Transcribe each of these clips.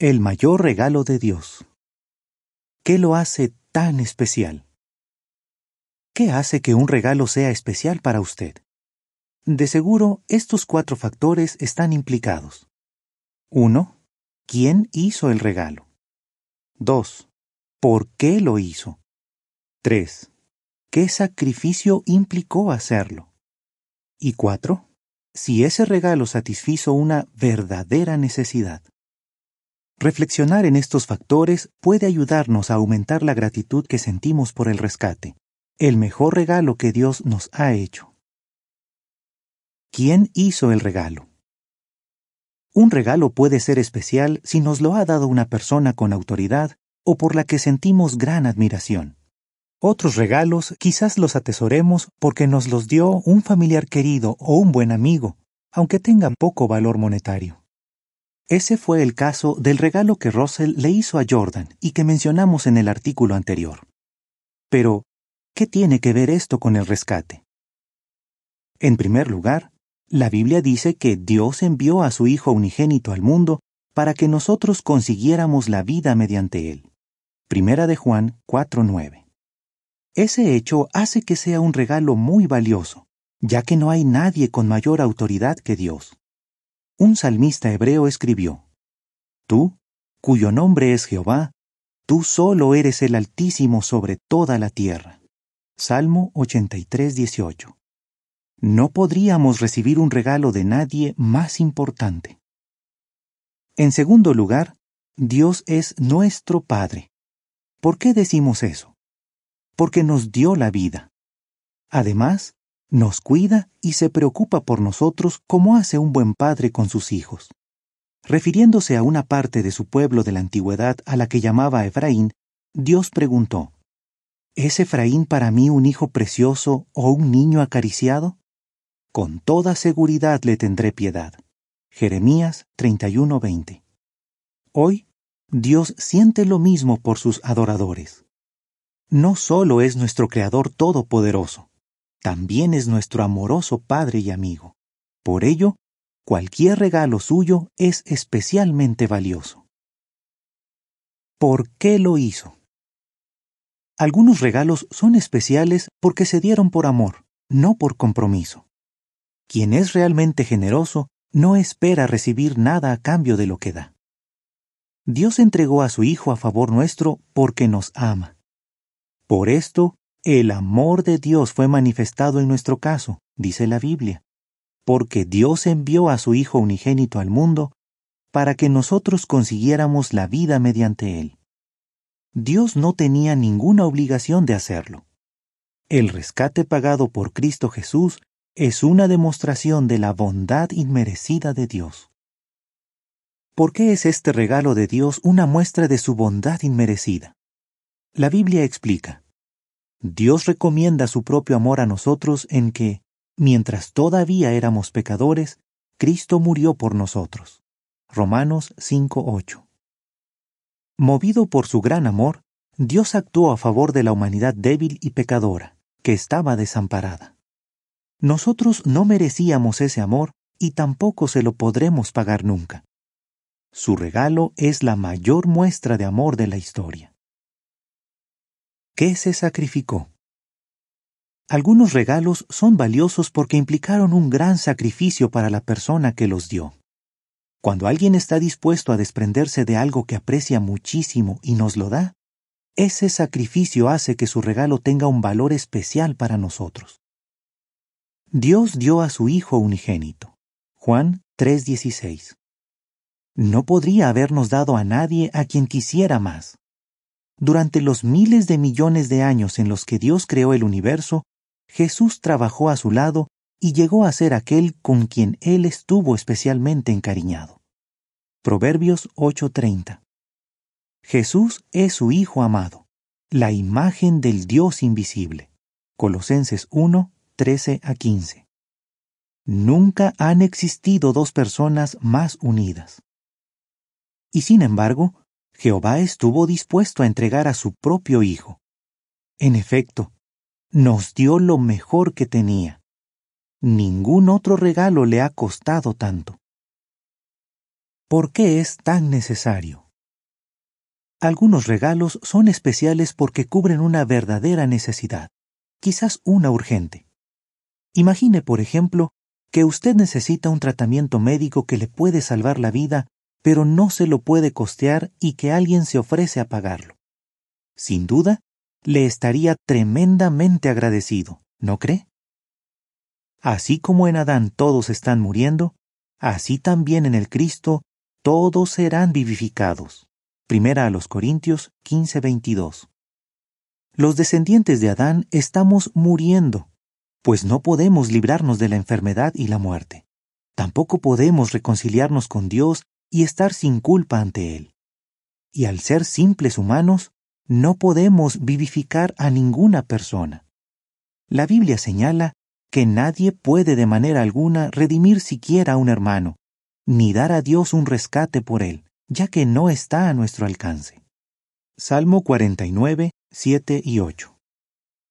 El mayor regalo de Dios. ¿Qué lo hace tan especial? ¿Qué hace que un regalo sea especial para usted? De seguro, estos cuatro factores están implicados. 1. ¿Quién hizo el regalo? 2. ¿Por qué lo hizo? 3. ¿Qué sacrificio implicó hacerlo? Y 4. Si ese regalo satisfizo una verdadera necesidad. Reflexionar en estos factores puede ayudarnos a aumentar la gratitud que sentimos por el rescate, el mejor regalo que Dios nos ha hecho. ¿Quién hizo el regalo? Un regalo puede ser especial si nos lo ha dado una persona con autoridad o por la que sentimos gran admiración. Otros regalos quizás los atesoremos porque nos los dio un familiar querido o un buen amigo, aunque tengan poco valor monetario. Ese fue el caso del regalo que Russell le hizo a Jordan y que mencionamos en el artículo anterior. Pero, ¿qué tiene que ver esto con el rescate? En primer lugar, la Biblia dice que Dios envió a su Hijo unigénito al mundo para que nosotros consiguiéramos la vida mediante él. Primera de Juan 4:9. Ese hecho hace que sea un regalo muy valioso, ya que no hay nadie con mayor autoridad que Dios un salmista hebreo escribió, Tú, cuyo nombre es Jehová, tú solo eres el Altísimo sobre toda la tierra. Salmo 83,18. No podríamos recibir un regalo de nadie más importante. En segundo lugar, Dios es nuestro Padre. ¿Por qué decimos eso? Porque nos dio la vida. Además, nos cuida y se preocupa por nosotros como hace un buen padre con sus hijos. Refiriéndose a una parte de su pueblo de la antigüedad a la que llamaba Efraín, Dios preguntó, ¿Es Efraín para mí un hijo precioso o un niño acariciado? Con toda seguridad le tendré piedad. Jeremías 31:20. Hoy, Dios siente lo mismo por sus adoradores. No solo es nuestro Creador Todopoderoso, también es nuestro amoroso Padre y amigo. Por ello, cualquier regalo suyo es especialmente valioso. ¿Por qué lo hizo? Algunos regalos son especiales porque se dieron por amor, no por compromiso. Quien es realmente generoso no espera recibir nada a cambio de lo que da. Dios entregó a su Hijo a favor nuestro porque nos ama. Por esto el amor de Dios fue manifestado en nuestro caso, dice la Biblia, porque Dios envió a su Hijo unigénito al mundo para que nosotros consiguiéramos la vida mediante Él. Dios no tenía ninguna obligación de hacerlo. El rescate pagado por Cristo Jesús es una demostración de la bondad inmerecida de Dios. ¿Por qué es este regalo de Dios una muestra de su bondad inmerecida? La Biblia explica. Dios recomienda su propio amor a nosotros en que, mientras todavía éramos pecadores, Cristo murió por nosotros. Romanos 5.8. Movido por su gran amor, Dios actuó a favor de la humanidad débil y pecadora, que estaba desamparada. Nosotros no merecíamos ese amor y tampoco se lo podremos pagar nunca. Su regalo es la mayor muestra de amor de la historia. ¿Qué se sacrificó. Algunos regalos son valiosos porque implicaron un gran sacrificio para la persona que los dio. Cuando alguien está dispuesto a desprenderse de algo que aprecia muchísimo y nos lo da, ese sacrificio hace que su regalo tenga un valor especial para nosotros. Dios dio a su Hijo unigénito. Juan 3:16. No podría habernos dado a nadie a quien quisiera más. Durante los miles de millones de años en los que Dios creó el universo, Jesús trabajó a su lado y llegó a ser aquel con quien él estuvo especialmente encariñado. Proverbios 8:30 Jesús es su Hijo amado, la imagen del Dios invisible. Colosenses 113 a 15. Nunca han existido dos personas más unidas. Y sin embargo, Jehová estuvo dispuesto a entregar a su propio Hijo. En efecto, nos dio lo mejor que tenía. Ningún otro regalo le ha costado tanto. ¿Por qué es tan necesario? Algunos regalos son especiales porque cubren una verdadera necesidad, quizás una urgente. Imagine, por ejemplo, que usted necesita un tratamiento médico que le puede salvar la vida pero no se lo puede costear y que alguien se ofrece a pagarlo. Sin duda, le estaría tremendamente agradecido, ¿no cree? Así como en Adán todos están muriendo, así también en el Cristo todos serán vivificados. Primera a los Corintios 15:22. Los descendientes de Adán estamos muriendo, pues no podemos librarnos de la enfermedad y la muerte. Tampoco podemos reconciliarnos con Dios y estar sin culpa ante Él. Y al ser simples humanos, no podemos vivificar a ninguna persona. La Biblia señala que nadie puede de manera alguna redimir siquiera a un hermano, ni dar a Dios un rescate por él, ya que no está a nuestro alcance. Salmo 49, 7 y 8.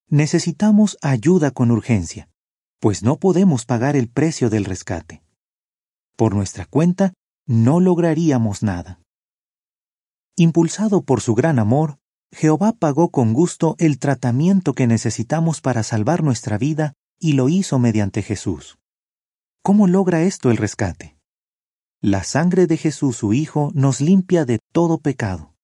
Necesitamos ayuda con urgencia, pues no podemos pagar el precio del rescate. Por nuestra cuenta, no lograríamos nada. Impulsado por su gran amor, Jehová pagó con gusto el tratamiento que necesitamos para salvar nuestra vida y lo hizo mediante Jesús. ¿Cómo logra esto el rescate? La sangre de Jesús su Hijo nos limpia de todo pecado.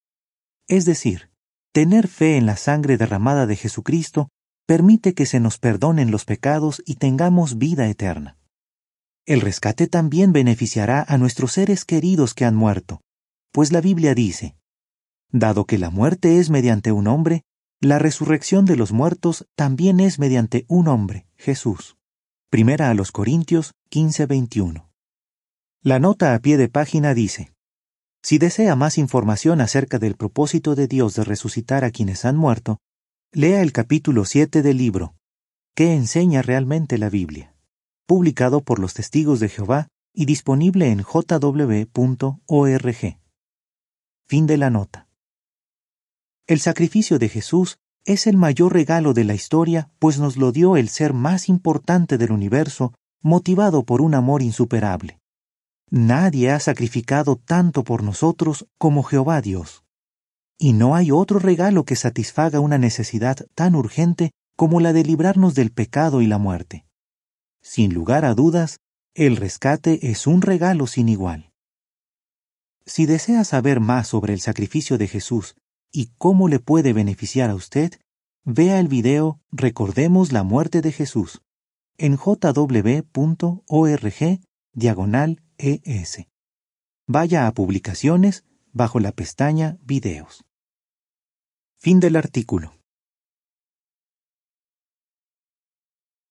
Es decir, tener fe en la sangre derramada de Jesucristo permite que se nos perdonen los pecados y tengamos vida eterna. El rescate también beneficiará a nuestros seres queridos que han muerto, pues la Biblia dice, Dado que la muerte es mediante un hombre, la resurrección de los muertos también es mediante un hombre, Jesús. Primera a los Corintios 15-21 La nota a pie de página dice, Si desea más información acerca del propósito de Dios de resucitar a quienes han muerto, lea el capítulo 7 del libro, ¿Qué enseña realmente la Biblia? publicado por los testigos de Jehová y disponible en jw.org. Fin de la nota. El sacrificio de Jesús es el mayor regalo de la historia, pues nos lo dio el ser más importante del universo, motivado por un amor insuperable. Nadie ha sacrificado tanto por nosotros como Jehová Dios. Y no hay otro regalo que satisfaga una necesidad tan urgente como la de librarnos del pecado y la muerte. Sin lugar a dudas, el rescate es un regalo sin igual. Si desea saber más sobre el sacrificio de Jesús y cómo le puede beneficiar a usted, vea el video Recordemos la muerte de Jesús en jw.org es. Vaya a publicaciones bajo la pestaña Videos. Fin del artículo.